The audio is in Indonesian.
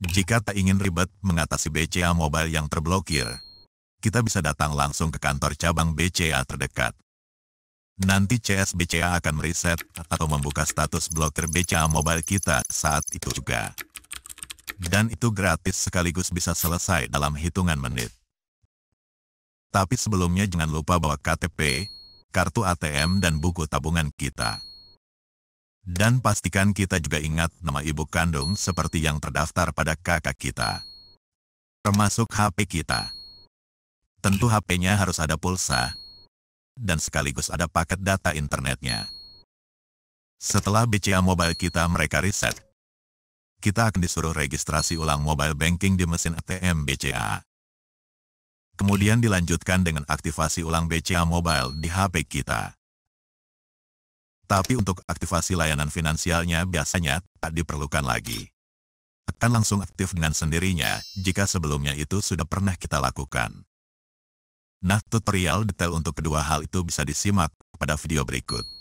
Jika tak ingin ribet mengatasi BCA Mobile yang terblokir, kita bisa datang langsung ke kantor cabang BCA terdekat. Nanti CS BCA akan meriset atau membuka status blokir BCA Mobile kita saat itu juga. Dan itu gratis sekaligus bisa selesai dalam hitungan menit. Tapi sebelumnya jangan lupa bawa KTP, kartu ATM dan buku tabungan kita. Dan pastikan kita juga ingat nama ibu kandung seperti yang terdaftar pada kakak kita. Termasuk HP kita. Tentu HP-nya harus ada pulsa. Dan sekaligus ada paket data internetnya. Setelah BCA Mobile kita mereka riset. Kita akan disuruh registrasi ulang mobile banking di mesin ATM BCA. Kemudian dilanjutkan dengan aktivasi ulang BCA Mobile di HP kita. Tapi untuk aktivasi layanan finansialnya biasanya tak diperlukan lagi. Akan langsung aktif dengan sendirinya jika sebelumnya itu sudah pernah kita lakukan. Nah, tutorial detail untuk kedua hal itu bisa disimak pada video berikut.